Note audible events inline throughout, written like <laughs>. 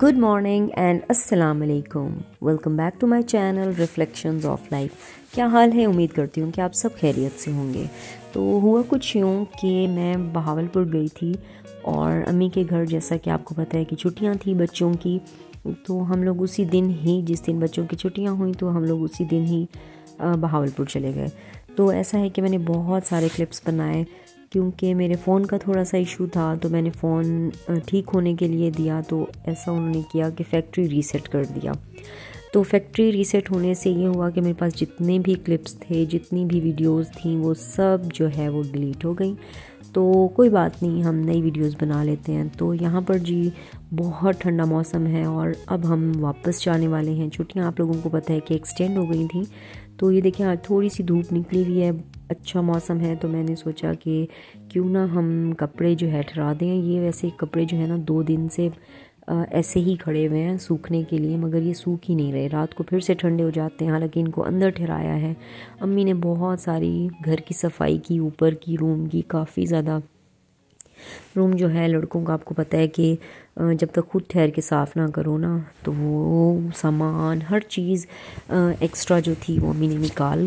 Good morning and अस्सलाम वालेकुम welcome back to my channel reflections of life क्या हाल है उम्मीद करती हूँ कि आप सब खैरियत से होंगे तो हुआ कुछ यूँ कि मैं बहावलपुर गई थी और अम्मी के घर जैसा कि आपको पता है कि छुट्टियाँ थी बच्चों की तो हम लोग उसी दिन ही जिस दिन बच्चों की छुट्टियाँ हुई तो हम लोग उसी दिन ही बहावलपुर चले गए तो ऐसा है कि मैंने बहुत सारे क्लिप्स बनाए क्योंकि मेरे फ़ोन का थोड़ा सा इशू था तो मैंने फ़ोन ठीक होने के लिए दिया तो ऐसा उन्होंने किया कि फैक्ट्री रीसेट कर दिया तो फैक्ट्री रीसेट होने से ये हुआ कि मेरे पास जितने भी क्लिप्स थे जितनी भी वीडियोस थी वो सब जो है वो डिलीट हो गई तो कोई बात नहीं हम नई वीडियोस बना लेते हैं तो यहाँ पर जी बहुत ठंडा मौसम है और अब हम वापस जाने वाले हैं छुट्टियाँ आप लोगों को पता है कि एक्सटेंड हो गई थी तो ये देखिए आज थोड़ी सी धूप निकली हुई है अच्छा मौसम है तो मैंने सोचा कि क्यों ना हम कपड़े जो है ठहरा दें ये वैसे कपड़े जो है ना दो दिन से ऐसे ही खड़े हुए हैं सूखने के लिए मगर ये सूख ही नहीं रहे रात को फिर से ठंडे हो जाते हैं हालांकि इनको अंदर ठहराया है अम्मी ने बहुत सारी घर की सफाई की ऊपर की रूम की काफ़ी ज़्यादा रूम जो है लड़कों का आपको पता है कि जब तक खुद ठहर के साफ़ ना करो ना तो वो सामान हर चीज़ एक्स्ट्रा जो थी वो अम्मी ने निकाल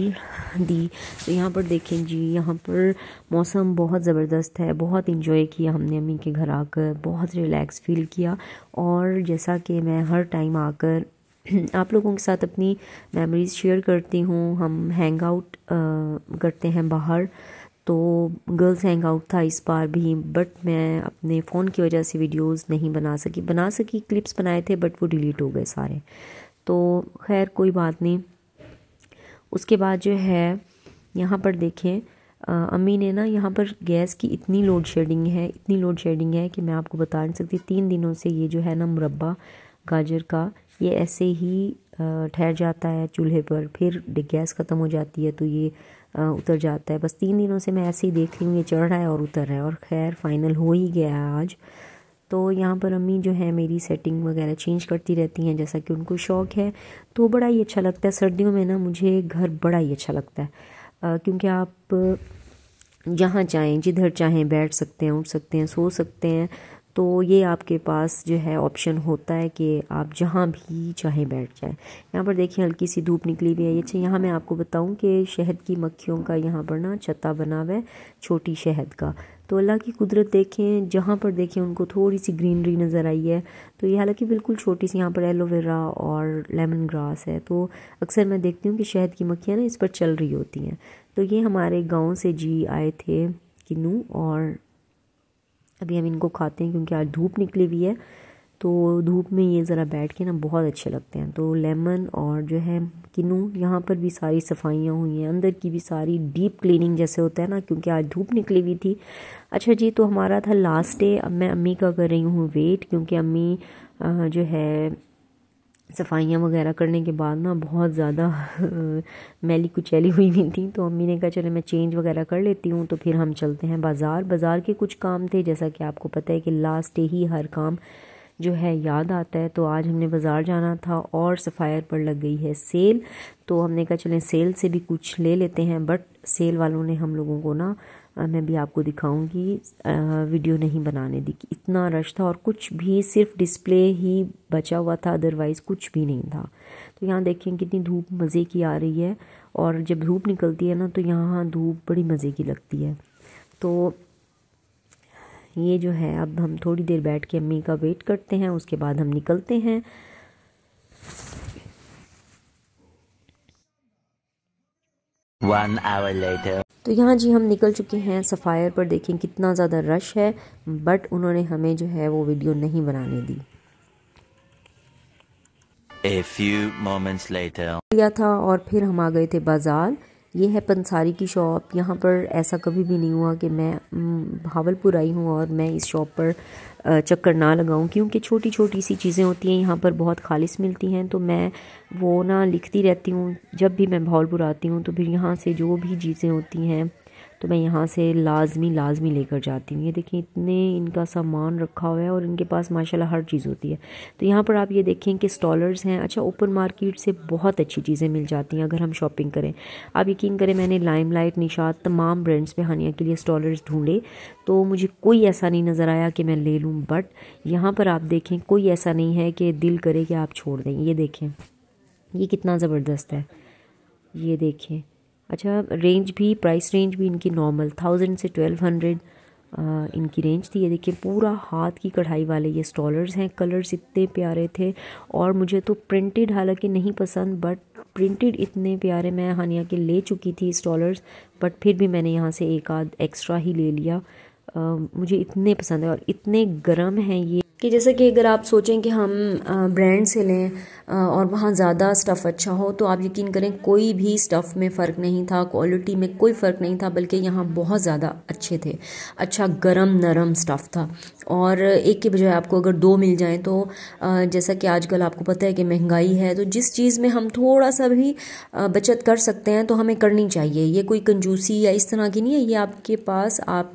दी तो यहाँ पर देखें जी यहाँ पर मौसम बहुत ज़बरदस्त है बहुत इंजॉय किया हमने अम्मी के घर आकर बहुत रिलैक्स फील किया और जैसा कि मैं हर टाइम आकर <clears throat> आप लोगों के साथ अपनी मेमोरीज़ शेयर करती हूँ हम हैंग आउट करते हैं बाहर तो गर्ल्स हैंग आउट था इस बार भी बट मैं अपने फ़ोन की वजह से वीडियोस नहीं बना सकी बना सकी क्लिप्स बनाए थे बट वो डिलीट हो गए सारे तो खैर कोई बात नहीं उसके बाद जो है यहाँ पर देखें अम्मी ने ना यहाँ पर गैस की इतनी लोड शेडिंग है इतनी लोड शेडिंग है कि मैं आपको बता नहीं सकती तीन दिनों से ये जो है ना मुरबा गाजर का ये ऐसे ही ठहर जाता है चूल्हे पर फिर गैस ख़त्म हो जाती है तो ये उतर जाता है बस तीन दिनों से मैं ऐसे ही देख रही हूँ ये चढ़ रहा है और उतर रहा है और खैर फाइनल हो ही गया है आज तो यहाँ पर अम्मी जो है मेरी सेटिंग वगैरह चेंज करती रहती हैं जैसा कि उनको शौक़ है तो बड़ा ही अच्छा लगता है सर्दियों में ना मुझे घर बड़ा ही अच्छा लगता है क्योंकि आप जहाँ चाहें जिधर चाहें बैठ सकते हैं उठ सकते हैं सो सकते हैं तो ये आपके पास जो है ऑप्शन होता है कि आप जहाँ भी चाहे बैठ जाए यहाँ पर देखिए हल्की सी धूप निकली हुई है ये अच्छा यहाँ मैं आपको बताऊँ कि शहद की मक्खियों का यहाँ पर ना छत्ता बना हुआ है छोटी शहद का तो अल्लाह की कुदरत देखें जहाँ पर देखें उनको थोड़ी सी ग्रीनरी नज़र आई है तो ये हालांकि बिल्कुल छोटी सी यहाँ पर एलोवेरा और लेमन ग्रास है तो अक्सर मैं देखती हूँ कि शहद की मक्खियाँ ना इस पर चल रही होती हैं तो ये हमारे गाँव से जी आए थे किन्नू और अभी हम इनको खाते हैं क्योंकि आज धूप निकली हुई है तो धूप में ये ज़रा बैठ के ना बहुत अच्छे लगते हैं तो लेमन और जो है किनू यहाँ पर भी सारी सफाइयाँ हुई हैं अंदर की भी सारी डीप क्लीनिंग जैसे होता है ना क्योंकि आज धूप निकली हुई थी अच्छा जी तो हमारा था लास्ट डे अब मैं अम्मी का कर रही हूँ वेट क्योंकि अम्मी जो है सफाइयाँ वगैरह करने के बाद ना बहुत ज़्यादा <laughs> मैली कुचैली हुई हुई थी तो अम्मी ने कहा चले मैं चेंज वगैरह कर लेती हूँ तो फिर हम चलते हैं बाज़ार बाज़ार के कुछ काम थे जैसा कि आपको पता है कि लास्ट डे ही हर काम जो है याद आता है तो आज हमने बाज़ार जाना था और सफ़ायर पर लग गई है सेल तो हमने कहा चलें सेल से भी कुछ ले लेते हैं बट सेल वालों ने हम लोगों को ना मैं भी आपको दिखाऊंगी वीडियो नहीं बनाने दी इतना रश था और कुछ भी सिर्फ डिस्प्ले ही बचा हुआ था अदरवाइज़ कुछ भी नहीं था तो यहाँ देखें कितनी धूप मज़े की आ रही है और जब धूप निकलती है ना तो यहाँ धूप बड़ी मज़े की लगती है तो ये जो है अब हम थोड़ी देर बैठ के अम्मी का वेट करते हैं उसके बाद हम निकलते हैं One hour later. तो यहाँ जी हम निकल चुके हैं सफ़ायर पर देखें कितना ज़्यादा रश है बट उन्होंने हमें जो है वो वीडियो नहीं बनाने दी A few moments later. लिया था और फिर हम आ गए थे बाज़ार ये है पंसारी की शॉप यहाँ पर ऐसा कभी भी नहीं हुआ कि मैं भावलपुर आई हूँ और मैं इस शॉप पर चक्कर ना लगाऊं क्योंकि छोटी छोटी सी चीज़ें होती हैं यहाँ पर बहुत खालिश मिलती हैं तो मैं वो ना लिखती रहती हूँ जब भी मैं भावलपुर आती हूँ तो फिर यहाँ से जो भी चीज़ें होती हैं तो मैं यहाँ से लाजमी लाजमी लेकर जाती हूँ ये देखिए इतने इनका सामान रखा हुआ है और इनके पास माशाल्लाह हर चीज़ होती है तो यहाँ पर आप ये देखें कि स्टॉलर्स हैं अच्छा ओपन मार्केट से बहुत अच्छी चीज़ें मिल जाती हैं अगर हम शॉपिंग करें आप यकीन करें मैंने लाइम लाइट निशात तमाम ब्रांड्स पर हानिया के लिए स्टॉलर्स ढूँढे तो मुझे कोई ऐसा नहीं नज़र आया कि मैं ले लूँ बट यहाँ पर आप देखें कोई ऐसा नहीं है कि दिल करे कि आप छोड़ दें ये देखें ये कितना ज़बरदस्त है ये देखें अच्छा रेंज भी प्राइस रेंज भी इनकी नॉर्मल थाउजेंड से ट्वेल्व हंड्रेड इनकी रेंज थी ये देखिए पूरा हाथ की कढ़ाई वाले ये स्टॉलर्स हैं कलर्स इतने प्यारे थे और मुझे तो प्रिंटेड हालांकि नहीं पसंद बट प्रिंटेड इतने प्यारे मैं हानिया के ले चुकी थी स्टॉलर्स बट फिर भी मैंने यहाँ से एक आध एक्स्ट्रा ही ले लिया मुझे इतने पसंद है और इतने गर्म हैं ये कि जैसे कि अगर आप सोचें कि हम ब्रांड से लें और वहाँ ज़्यादा स्टफ़ अच्छा हो तो आप यकीन करें कोई भी स्टफ़ में फ़र्क नहीं था क्वालिटी में कोई फ़र्क नहीं था बल्कि यहाँ बहुत ज़्यादा अच्छे थे अच्छा गरम नरम स्टफ़ था और एक के बजाय आपको अगर दो मिल जाएँ तो जैसा कि आजकल आपको पता है कि महंगाई है तो जिस चीज़ में हम थोड़ा सा भी बचत कर सकते हैं तो हमें करनी चाहिए ये कोई कंजूसी या इस तरह की नहीं है ये आपके पास आप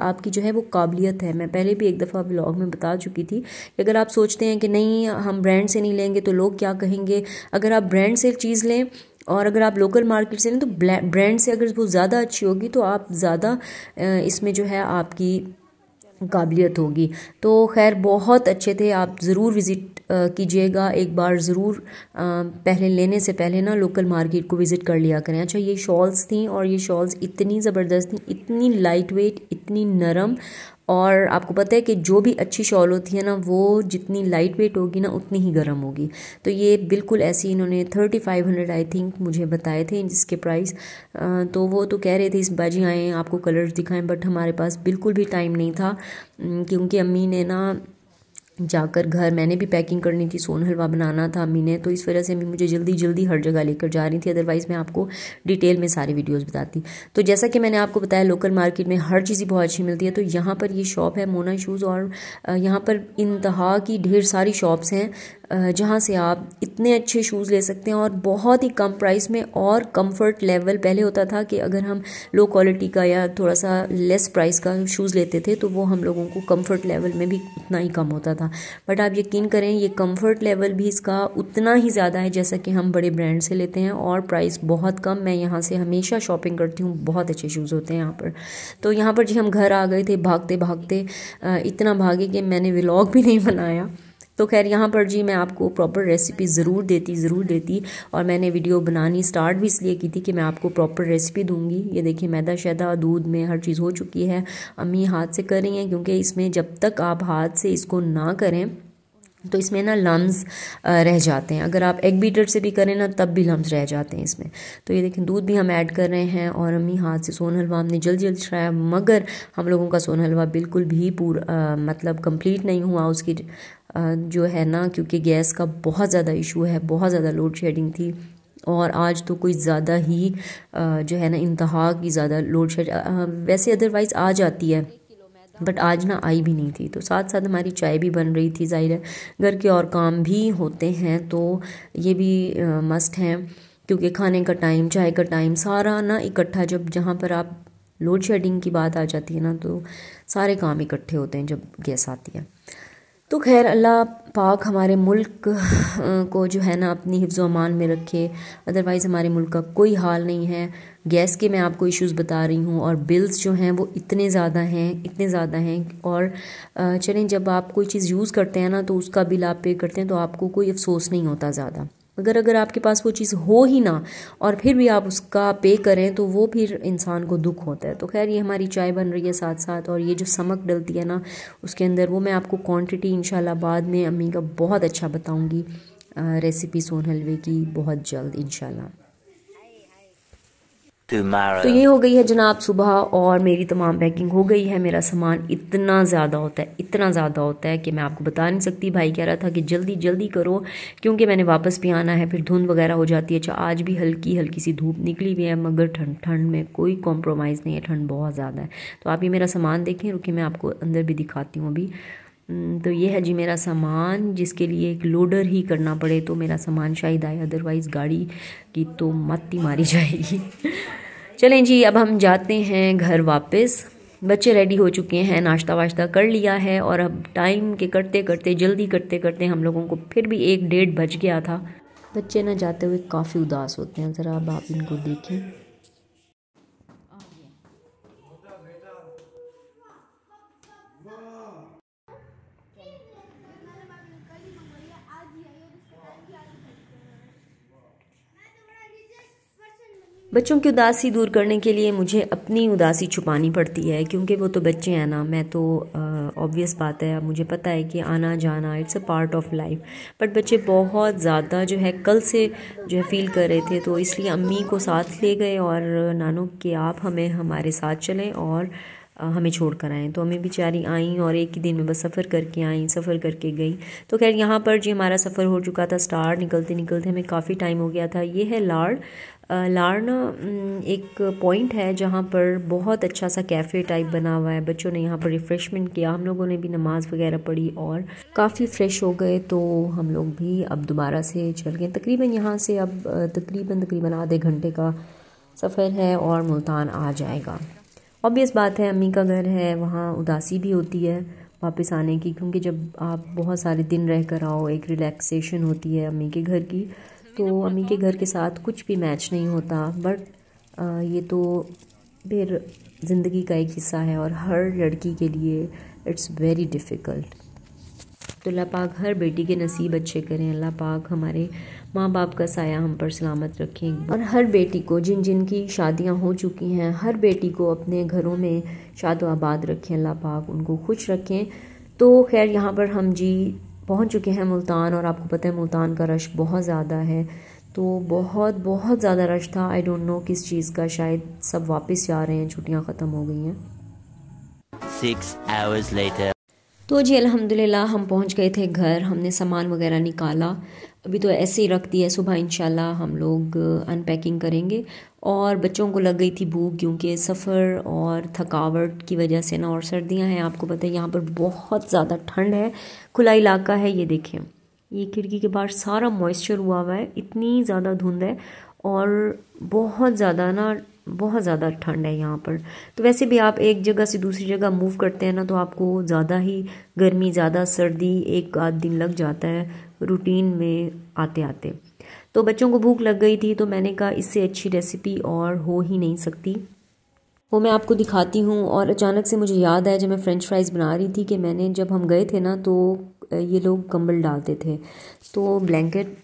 आपकी जो है वो काबिलियत है मैं पहले भी एक दफ़ा ब्लॉग में बता चुकी थी कि अगर आप सोचते हैं कि नहीं हम ब्रांड से नहीं लेंगे तो लोग क्या कहेंगे अगर आप ब्रांड से चीज़ लें और अगर आप लोकल मार्केट से लें तो ब्रांड से अगर वो ज़्यादा अच्छी होगी तो आप ज़्यादा इसमें जो है आपकी काबिलियत होगी तो खैर बहुत अच्छे थे आप ज़रूर विज़िट कीजिएगा एक बार ज़रूर पहले लेने से पहले ना लोकल मार्केट को विज़िट कर लिया करें अच्छा ये शॉल्स थी और ये शॉल्स इतनी ज़बरदस्त थी इतनी लाइट वेट इतनी नरम और आपको पता है कि जो भी अच्छी शॉल होती है ना वो जितनी लाइट वेट होगी ना उतनी ही गर्म होगी तो ये बिल्कुल ऐसी इन्होंने thirty five hundred I think मुझे बताए थे जिसके प्राइस तो वो तो कह रहे थे इस बाजी आएँ आपको कलर्स दिखाएं बट हमारे पास बिल्कुल भी टाइम नहीं था क्योंकि अम्मी ने ना जाकर घर मैंने भी पैकिंग करनी थी सोन हलवा बनाना था अम्मी ने तो इस वजह से अम्मी मुझे जल्दी जल्दी हर जगह लेकर जा रही थी अदरवाइज़ मैं आपको डिटेल में सारी वीडियोस बताती तो जैसा कि मैंने आपको बताया लोकल मार्केट में हर चीज़ बहुत अच्छी मिलती है तो यहाँ पर ये शॉप है मोना शूज़ और यहाँ पर इंतहा की ढेर सारी शॉप्स हैं जहाँ से आप इतने अच्छे शूज़ ले सकते हैं और बहुत ही कम प्राइस में और कंफर्ट लेवल पहले होता था कि अगर हम लो क्वालिटी का या थोड़ा सा लेस प्राइस का शूज़ लेते थे तो वो हम लोगों को कंफर्ट लेवल में भी उतना ही कम होता था बट आप यकीन करें ये कंफर्ट लेवल भी इसका उतना ही ज़्यादा है जैसा कि हम बड़े ब्रांड से लेते हैं और प्राइस बहुत कम मैं यहाँ से हमेशा शॉपिंग करती हूँ बहुत अच्छे शूज़ होते हैं यहाँ पर तो यहाँ पर जी हम घर आ गए थे भागते भागते इतना भागे कि मैंने व्लॉग भी नहीं बनाया तो खैर यहाँ पर जी मैं आपको प्रॉपर रेसिपी ज़रूर देती ज़रूर देती और मैंने वीडियो बनानी स्टार्ट भी इसलिए की थी कि मैं आपको प्रॉपर रेसिपी दूंगी ये देखिए मैदा शैदा दूध में हर चीज़ हो चुकी है अम्मी हाथ से कर रही हैं क्योंकि इसमें जब तक आप हाथ से इसको ना करें तो इसमें ना लम्स रह जाते हैं अगर आप एग बीटर से भी करें ना तब भी लम्स रह जाते हैं इसमें तो ये देखें दूध भी हम ऐड कर रहे हैं और अम्मी हाथ से सोन हलवा हमने जल्दी जल्दी छाया मगर हम लोगों का सोन हलवा बिल्कुल भी पूरा मतलब कंप्लीट नहीं हुआ उसकी जो है ना क्योंकि गैस का बहुत ज़्यादा इशू है बहुत ज़्यादा लोड शेडिंग थी और आज तो कोई ज़्यादा ही जो है ना इंतहा की ज़्यादा लोड शेड वैसे अदरवाइज़ आ जाती है बट आज ना आई भी नहीं थी तो साथ साथ हमारी चाय भी बन रही थी ज़ाहिर है घर के और काम भी होते हैं तो ये भी मस्ट हैं क्योंकि खाने का टाइम चाय का टाइम सारा ना इकट्ठा जब जहाँ पर आप लोड शेडिंग की बात आ जाती है ना तो सारे काम इकट्ठे होते हैं जब गैस आती है तो खैर अल्लाह पाक हमारे मुल्क को जो है ना अपनी हिफ्ज़ अमान में रखे अदरवाइज़ हमारे मुल्क का कोई हाल नहीं है गैस के मैं आपको इश्यूज़ बता रही हूँ और बिल्स जो हैं वो इतने ज़्यादा हैं इतने ज़्यादा हैं और चलें जब आप कोई चीज़ यूज़ करते हैं ना तो उसका बिल आप पे करते हैं तो आपको कोई अफसोस नहीं होता ज़्यादा अगर अगर आपके पास वो चीज़ हो ही ना और फिर भी आप उसका पे करें तो वो फिर इंसान को दुख होता है तो खैर ये हमारी चाय बन रही है साथ साथ और ये जो समक डलती है ना उसके अंदर वो मैं आपको क्वांटिटी इन बाद में अम्मी का बहुत अच्छा बताऊँगी रेसिपी सोन हलवे की बहुत जल्द इनशाला तो ये हो गई है जनाब सुबह और मेरी तमाम पैकिंग हो गई है मेरा सामान इतना ज़्यादा होता है इतना ज़्यादा होता है कि मैं आपको बता नहीं सकती भाई कह रहा था कि जल्दी जल्दी करो क्योंकि मैंने वापस भी आना है फिर धुंध वगैरह हो जाती है अच्छा आज भी हल्की हल्की सी धूप निकली हुई है मगर ठंड ठंड में कोई कॉम्प्रोमाइज़ नहीं है ठंड बहुत ज़्यादा है तो आप ये मेरा सामान देखें रुके मैं आपको अंदर भी दिखाती हूँ अभी तो ये है जी मेरा सामान जिसके लिए एक लोडर ही करना पड़े तो मेरा सामान शायद आए अदरवाइज़ गाड़ी की तो मत ही मारी जाएगी चलें जी अब हम जाते हैं घर वापस बच्चे रेडी हो चुके हैं नाश्ता वाश्ता कर लिया है और अब टाइम के करते करते जल्दी करते करते हम लोगों को फिर भी एक डेढ़ बज गया था बच्चे ना जाते हुए काफ़ी उदास होते हैं ज़रा अब आप इनको देखें बच्चों की उदासी दूर करने के लिए मुझे अपनी उदासी छुपानी पड़ती है क्योंकि वो तो बच्चे हैं ना मैं तो ऑब्वियस बात है मुझे पता है कि आना जाना it's a part of life but बच्चे बहुत ज़्यादा जो है कल से जो है फील कर रहे थे तो इसलिए अम्मी को साथ ले गए और नानों कि आप हमें हमारे साथ चलें और हमें छोड़ कर आएँ तो हमें बेचारी आईं और एक ही दिन में बस सफ़र करके आईं सफ़र करके गई तो खैर यहाँ पर जी हमारा सफ़र हो चुका था स्टार निकलते निकलते हमें काफ़ी टाइम हो गया था ये है लाड़ लारना एक पॉइंट है जहाँ पर बहुत अच्छा सा कैफ़े टाइप बना हुआ है बच्चों ने यहाँ पर रिफ़्रेशमेंट किया हम लोगों ने भी नमाज़ वगैरह पढ़ी और काफ़ी फ्रेश हो गए तो हम लोग भी अब दोबारा से चल गए तकरीबन यहाँ से अब तकरीबन तकरीबन आधे घंटे का सफ़र है और मुल्तान आ जाएगा ऑबियस बात है अम्मी का घर है वहाँ उदासी भी होती है वापस आने की क्योंकि जब आप बहुत सारे दिन रह कर आओ एक रिलैक्सेशन होती है अम्मी के घर की तो अम्मी के घर के साथ कुछ भी मैच नहीं होता बट ये तो फिर ज़िंदगी का एक हिस्सा है और हर लड़की के लिए इट्स वेरी डिफ़िकल्ट तो अल्लाह पाक हर बेटी के नसीब अच्छे करें अल्लाह पाक हमारे माँ बाप का साया हम पर सलामत रखें और हर बेटी को जिन जिन की शादियाँ हो चुकी हैं हर बेटी को अपने घरों में शादो आबाद रखें अल्लाह पाक उनको खुश रखें तो खैर यहाँ पर हम जी पहुंच चुके हैं मुल्तान और आपको पता है मुल्तान का रश बहुत ज़्यादा है तो बहुत बहुत ज़्यादा रश था आई डोंट नो किस चीज़ का शायद सब वापस जा रहे हैं छुट्टियाँ ख़त्म हो गई हैं तो जी अलहमदिल्ला हम पहुंच गए थे घर हमने सामान वगैरह निकाला अभी तो ऐसे ही रख दिया सुबह इंशाल्लाह हम लोग अनपैकिंग करेंगे और बच्चों को लग गई थी भूख क्योंकि सफ़र और थकावट की वजह से ना और सर्दियां हैं आपको पता है यहाँ पर बहुत ज़्यादा ठंड है खुला इलाका है ये देखें ये खिड़की के बाहर सारा मॉइस्चर हुआ हुआ है इतनी ज़्यादा धुंध है और बहुत ज़्यादा ना बहुत ज़्यादा ठंड है यहाँ पर तो वैसे भी आप एक जगह से दूसरी जगह मूव करते हैं ना तो आपको ज़्यादा ही गर्मी ज़्यादा सर्दी एक आध दिन लग जाता है रूटीन में आते आते तो बच्चों को भूख लग गई थी तो मैंने कहा इससे अच्छी रेसिपी और हो ही नहीं सकती वो मैं आपको दिखाती हूँ और अचानक से मुझे याद आया जब मैं फ़्रेंच फ्राइज़ बना रही थी कि मैंने जब हम गए थे ना तो ये लोग कंबल डालते थे तो ब्लैंकेट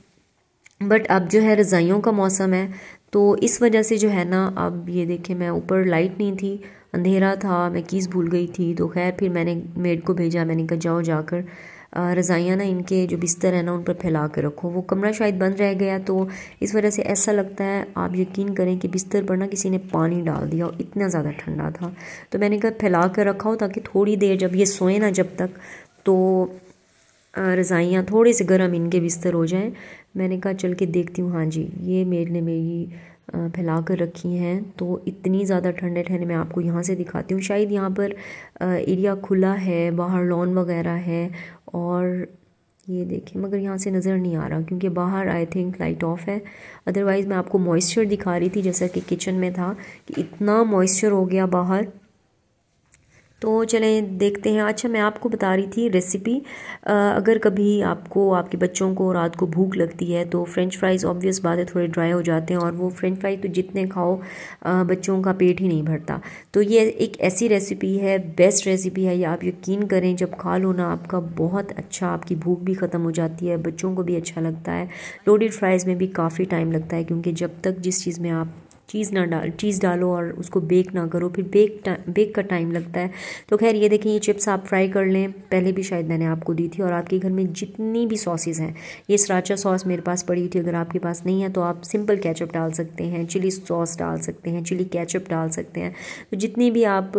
बट अब जो है रज़ाइयों का मौसम है तो इस वजह से जो है ना अब ये देखें मैं ऊपर लाइट नहीं थी अंधेरा था मैं कीस भूल गई थी तो खैर फिर मैंने मेड को भेजा मैंने कहा जाओ जाकर रज़ाइयाँ ना इनके जो बिस्तर है ना उन पर फैला के रखो वो कमरा शायद बंद रह गया तो इस वजह से ऐसा लगता है आप यकीन करें कि बिस्तर पर ना किसी ने पानी डाल दिया और इतना ज़्यादा ठंडा था तो मैंने कहा फैला कर रखा हो ताकि थोड़ी देर जब ये सोए ना जब तक तो रज़ाइयाँ थोड़े से गर्म इनके बिस्तर हो जाएँ मैंने कहा चल के देखती हूँ हाँ जी ये मेरे ने मेरी फैला कर रखी हैं तो इतनी ज़्यादा ठंडे ठंडे मैं आपको यहाँ से दिखाती हूँ शायद यहाँ पर एरिया खुला है बाहर लॉन वगैरह है और ये देखिए मगर यहाँ से नज़र नहीं आ रहा क्योंकि बाहर आई थिंक लाइट ऑफ है अदरवाइज़ मैं आपको मॉइस्चर दिखा रही थी जैसा कि किचन में था कि इतना मॉइस्चर हो गया बाहर तो चलें देखते हैं अच्छा मैं आपको बता रही थी रेसिपी अगर कभी आपको आपके बच्चों को रात को भूख लगती है तो फ्रेंच फ्राइज़ ऑब्वियस बात है थोड़े ड्राई हो जाते हैं और वो फ्रेंच फ्राइज़ तो जितने खाओ बच्चों का पेट ही नहीं भरता तो ये एक ऐसी रेसिपी है बेस्ट रेसिपी है ये आप यकीन करें जब खा लो ना आपका बहुत अच्छा आपकी भूख भी ख़त्म हो जाती है बच्चों को भी अच्छा लगता है लोडेड फ्राइज़ में भी काफ़ी टाइम लगता है क्योंकि जब तक जिस चीज़ में आप चीज़ ना डाल चीज़ डालो और उसको बेक ना करो फिर बेक बेक का टाइम लगता है तो खैर ये देखें ये चिप्स आप फ्राई कर लें पहले भी शायद मैंने आपको दी थी और आपके घर में जितनी भी सॉसेज़ हैं ये सराचा सॉस मेरे पास पड़ी थी अगर आपके पास नहीं है तो आप सिंपल कैचअप डाल सकते हैं चिली सॉस डाल सकते हैं चिली कैचअप डाल सकते हैं तो जितनी भी आप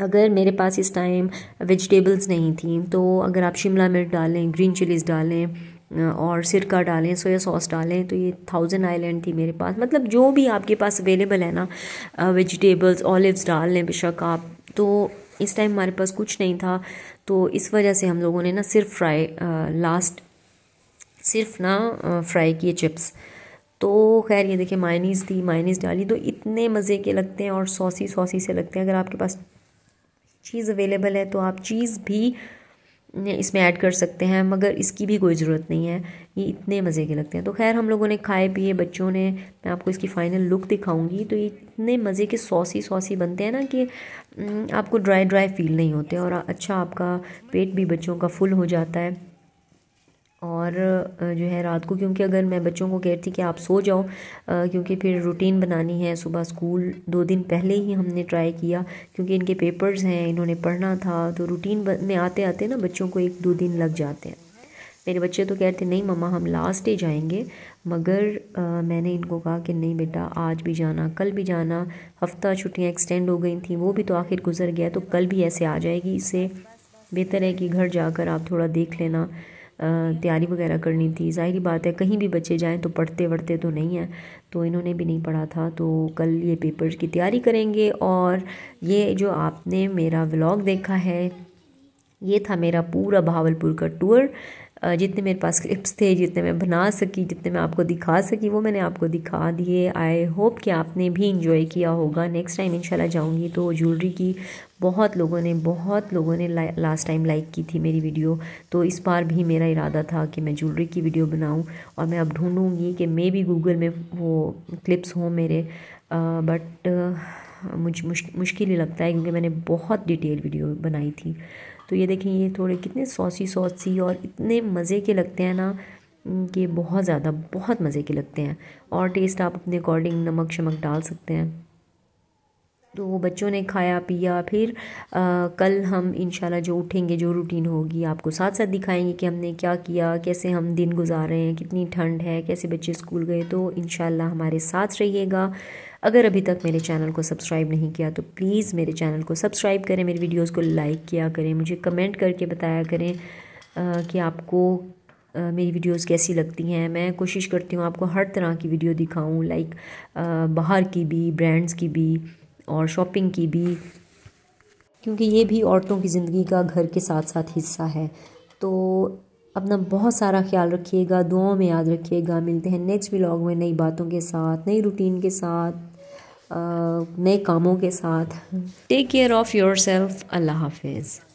अगर मेरे पास इस टाइम वेजिटेबल्स नहीं थी तो अगर आप शिमला मिर्च डालें ग्रीन चिलीज़ डालें और सिरका डालें सोया सॉस डालें तो ये थाउजेंड आइलैंड थी मेरे पास मतलब जो भी आपके पास अवेलेबल है ना वेजिटेबल्स ऑलिव्स डाल लें बेशक आप तो इस टाइम हमारे पास कुछ नहीं था तो इस वजह से हम लोगों ने ना सिर्फ फ्राई लास्ट सिर्फ ना फ्राई किए चिप्स तो खैर ये देखिए मायनीज़ थी मायनीज डाली तो इतने मज़े के लगते हैं और सॉसी सॉसी से लगते हैं अगर आपके पास चीज़ अवेलेबल है तो आप चीज़ भी इसमें ऐड कर सकते हैं मगर इसकी भी कोई ज़रूरत नहीं है ये इतने मज़े के लगते हैं तो खैर हम लोगों ने खाए पिए बच्चों ने मैं आपको इसकी फ़ाइनल लुक दिखाऊंगी तो ये इतने मज़े के सॉसी सॉसी बनते हैं ना कि हम्म, आपको ड्राई ड्राई फील नहीं होते और अच्छा आपका पेट भी बच्चों का फुल हो जाता है और जो है रात को क्योंकि अगर मैं बच्चों को कहती कि आप सो जाओ क्योंकि फिर रूटीन बनानी है सुबह स्कूल दो दिन पहले ही हमने ट्राई किया क्योंकि इनके पेपर्स हैं इन्होंने पढ़ना था तो रूटीन में आते आते ना बच्चों को एक दो दिन लग जाते हैं मेरे बच्चे तो कहते नहीं मम्मा हम लास्ट डे जाएंगे मगर आ, मैंने इनको कहा कि नहीं बेटा आज भी जाना कल भी जाना हफ्ता छुट्टियाँ एक्सटेंड हो गई थी वो भी तो आखिर गुजर गया तो कल भी ऐसे आ जाएगी इससे बेहतर है कि घर जाकर आप थोड़ा देख लेना तैयारी वगैरह करनी थी जाहिर बात है कहीं भी बच्चे जाएँ तो पढ़ते वढ़ते तो नहीं हैं तो इन्होंने भी नहीं पढ़ा था तो कल ये पेपर्स की तैयारी करेंगे और ये जो आपने मेरा व्लॉग देखा है ये था मेरा पूरा भावलपुर का टूर जितने मेरे पास क्लिप्स थे जितने मैं बना सकी जितने मैं आपको दिखा सकी वो मैंने आपको दिखा दिए आई होप कि आपने भी इंजॉय किया होगा नेक्स्ट टाइम इंशाल्लाह जाऊंगी तो ज्वेलरी की बहुत लोगों ने बहुत लोगों ने ला, लास्ट टाइम लाइक की थी मेरी वीडियो तो इस बार भी मेरा इरादा था कि मैं ज्वेलरी की वीडियो बनाऊँ और मैं अब ढूँढूँगी कि मे भी गूगल में वो क्लिप्स हों मेरे आ, बट मुझ मुश्किल ही लगता है क्योंकि मैंने बहुत डिटेल वीडियो बनाई थी तो ये देखें ये थोड़े कितने सॉसी सॉसी और इतने मज़े के लगते हैं ना कि बहुत ज़्यादा बहुत मज़े के लगते हैं और टेस्ट आप अपने अकॉर्डिंग नमक शमक डाल सकते हैं तो वो बच्चों ने खाया पिया फिर आ, कल हम इन जो उठेंगे जो रूटीन होगी आपको साथ साथ दिखाएंगे कि हमने क्या किया कैसे हम दिन गुजार रहे हैं कितनी ठंड है कैसे बच्चे स्कूल गए तो इन हमारे साथ रहिएगा अगर अभी तक मेरे चैनल को सब्सक्राइब नहीं किया तो प्लीज़ मेरे चैनल को सब्सक्राइब करें मेरी वीडियोज़ को लाइक किया करें मुझे कमेंट करके बताया करें आ, कि आपको आ, मेरी वीडियोस कैसी लगती हैं मैं कोशिश करती हूँ आपको हर तरह की वीडियो दिखाऊँ लाइक बाहर की भी ब्रांड्स की भी और शॉपिंग की भी क्योंकि ये भी औरतों की ज़िंदगी का घर के साथ साथ हिस्सा है तो अपना बहुत सारा ख्याल रखिएगा दुआओं में याद रखिएगा मिलते हैं नेक्स्ट व्लॉग में नई बातों के साथ नई रूटीन के साथ नए कामों के साथ take care of yourself अल्लाह हाफिज़